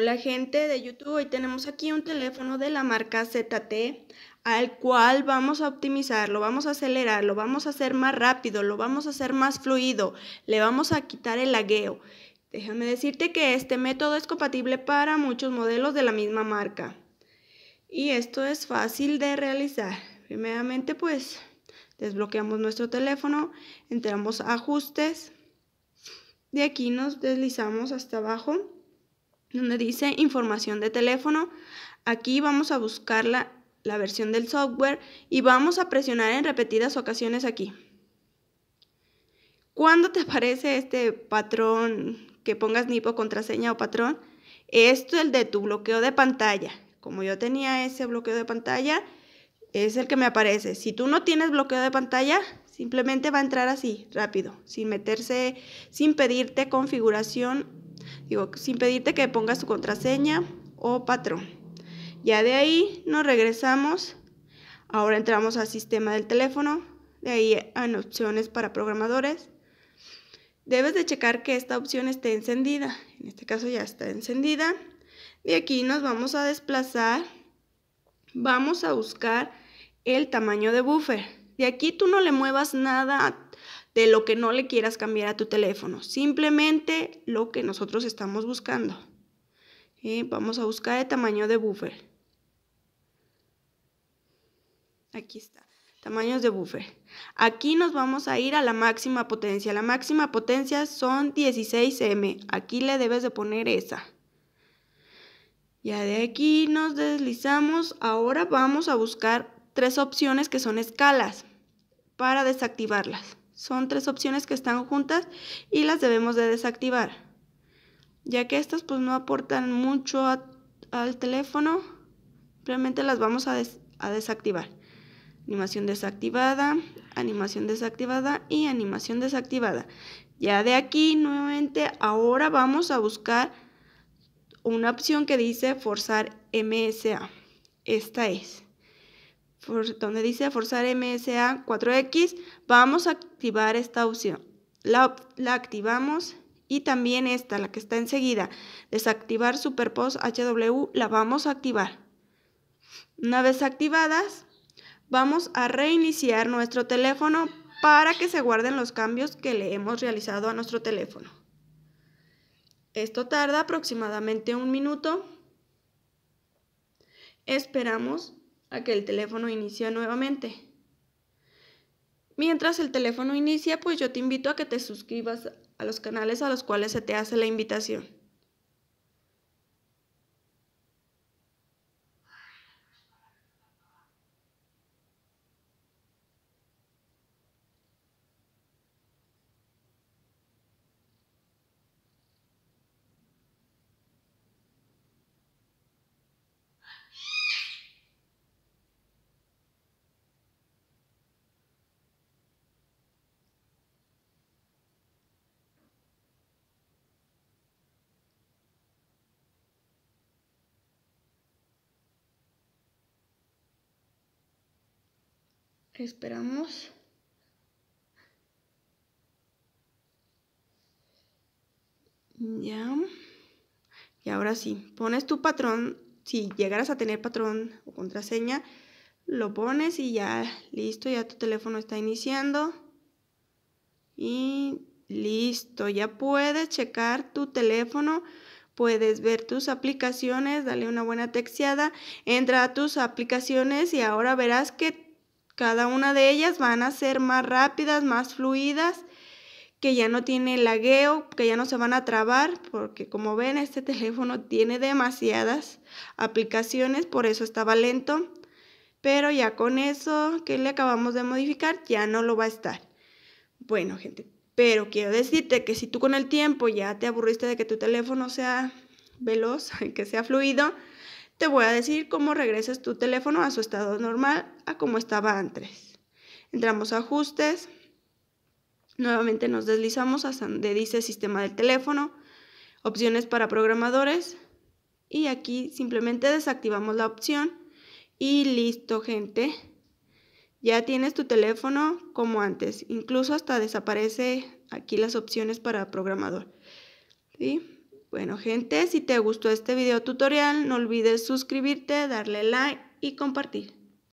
Hola gente de YouTube, hoy tenemos aquí un teléfono de la marca ZT al cual vamos a optimizar, lo vamos a acelerar, lo vamos a hacer más rápido, lo vamos a hacer más fluido, le vamos a quitar el lagueo. Déjame decirte que este método es compatible para muchos modelos de la misma marca. Y esto es fácil de realizar. Primeramente pues desbloqueamos nuestro teléfono, entramos a ajustes, de aquí nos deslizamos hasta abajo donde dice información de teléfono. Aquí vamos a buscar la, versión del software y vamos a presionar en repetidas ocasiones aquí. ¿Cuándo te aparece este patrón que pongas NIPO, contraseña o patrón? Esto es el de tu bloqueo de pantalla. Como yo tenía ese bloqueo de pantalla, es el que me aparece. Si tú no tienes bloqueo de pantalla, simplemente va a entrar así, rápido, sin meterse, sin pedirte configuración Digo, sin pedirte que pongas tu contraseña o patrón. Ya de ahí nos regresamos. Ahora entramos al sistema del teléfono. De ahí en opciones para programadores. Debes de checar que esta opción esté encendida. En este caso ya está encendida. De aquí nos vamos a desplazar. Vamos a buscar el tamaño de buffer. De aquí tú no le muevas nada de lo que no le quieras cambiar a tu teléfono, simplemente lo que nosotros estamos buscando. ¿Eh? Vamos a buscar el tamaño de buffer. Aquí está, tamaños de buffer. Aquí nos vamos a ir a la máxima potencia. La máxima potencia son 16M. Aquí le debes de poner esa. Ya de aquí nos deslizamos. Ahora vamos a buscar tres opciones que son escalas para desactivarlas. Son tres opciones que están juntas y las debemos de desactivar, ya que estas pues no aportan mucho al teléfono, simplemente las vamos a, a desactivar. Animación desactivada, animación desactivada y animación desactivada. Ya de aquí nuevamente ahora vamos a buscar una opción que dice forzar MSA. Esta es donde dice forzar MSA 4X, vamos a activar esta opción. La, la activamos y también esta, la que está enseguida, desactivar Superpost HW, la vamos a activar. Una vez activadas, vamos a reiniciar nuestro teléfono para que se guarden los cambios que le hemos realizado a nuestro teléfono. Esto tarda aproximadamente un minuto. Esperamos a que el teléfono inicie nuevamente. Mientras el teléfono inicia, pues yo te invito a que te suscribas a los canales a los cuales se te hace la invitación. esperamos. Ya. Y ahora sí, pones tu patrón. Si llegaras a tener patrón o contraseña, lo pones y ya listo, ya tu teléfono está iniciando. Y listo, ya puedes checar tu teléfono, puedes ver tus aplicaciones, dale una buena texteada, entra a tus aplicaciones y ahora verás que cada una de ellas van a ser más rápidas, más fluidas, que ya no tiene lagueo, que ya no se van a trabar, porque como ven este teléfono tiene demasiadas aplicaciones, por eso estaba lento, pero ya con eso que le acabamos de modificar ya no lo va a estar. Bueno gente, pero quiero decirte que si tú con el tiempo ya te aburriste de que tu teléfono sea veloz, que sea fluido, te voy a decir cómo regresas tu teléfono a su estado normal, a como estaba antes. Entramos a ajustes, nuevamente nos deslizamos hasta donde dice sistema del teléfono, opciones para programadores y aquí simplemente desactivamos la opción y listo gente. Ya tienes tu teléfono como antes, incluso hasta desaparece aquí las opciones para programador. Bueno gente, si te gustó este video tutorial, no olvides suscribirte, darle like y compartir.